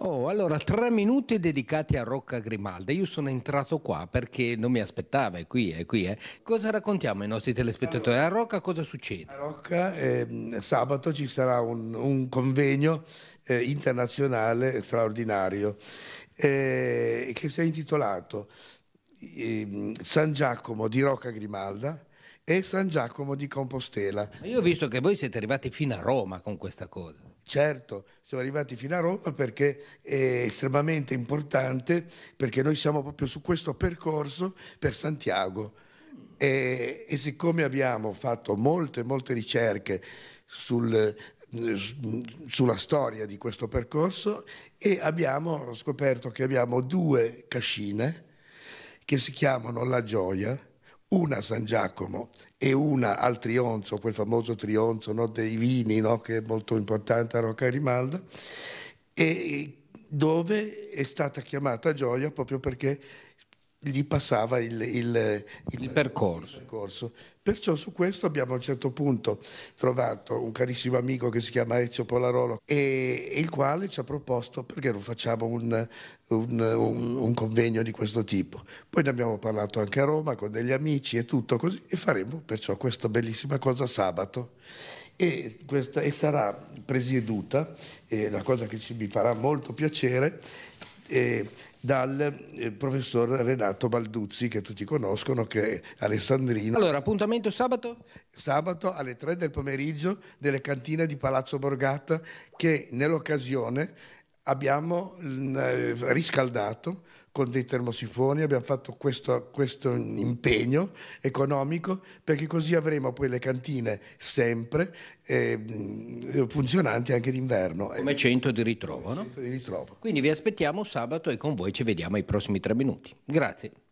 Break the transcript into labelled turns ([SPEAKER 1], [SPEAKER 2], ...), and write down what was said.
[SPEAKER 1] Oh, allora, tre minuti dedicati a Rocca Grimalda. Io sono entrato qua perché non mi aspettavo, è qui, è qui. Eh. Cosa raccontiamo ai nostri telespettatori? a Rocca cosa succede?
[SPEAKER 2] A Rocca eh, sabato ci sarà un, un convegno eh, internazionale straordinario eh, che si è intitolato ehm, San Giacomo di Rocca Grimalda e San Giacomo di Compostela. Io ho visto che voi siete arrivati fino a Roma con questa cosa. Certo, siamo arrivati fino a Roma perché è estremamente importante, perché noi siamo proprio su questo percorso per Santiago. E, e siccome abbiamo fatto molte, molte ricerche sul, sulla storia di questo percorso e abbiamo scoperto che abbiamo due cascine che si chiamano La Gioia, una a San Giacomo e una al Trionzo, quel famoso Trionzo no, dei vini no, che è molto importante a Rocca Rimalda, e dove è stata chiamata Gioia proprio perché gli passava il, il, il, il percorso. percorso. Perciò su questo abbiamo a un certo punto trovato un carissimo amico che si chiama Ezio Polarolo e, e il quale ci ha proposto perché non facciamo un, un, un, un, convegno di questo tipo. Poi ne abbiamo parlato anche a Roma con degli amici e tutto così e faremo perciò questa bellissima cosa sabato. E, questa, e sarà presieduta, eh, la cosa che ci, mi farà molto piacere, eh, dal eh, professor Renato Balduzzi che tutti conoscono che è alessandrino. Allora appuntamento sabato? Sabato alle 3 del pomeriggio nelle cantine di Palazzo Borgata che nell'occasione abbiamo eh, riscaldato con dei termosifoni, abbiamo fatto questo, questo, impegno economico perché così avremo poi le cantine sempre eh, funzionanti anche d'inverno.
[SPEAKER 1] Come centro di ritrovo, no? Centro di ritrovo. Quindi vi aspettiamo sabato e con voi ci vediamo ai prossimi tre minuti. Grazie.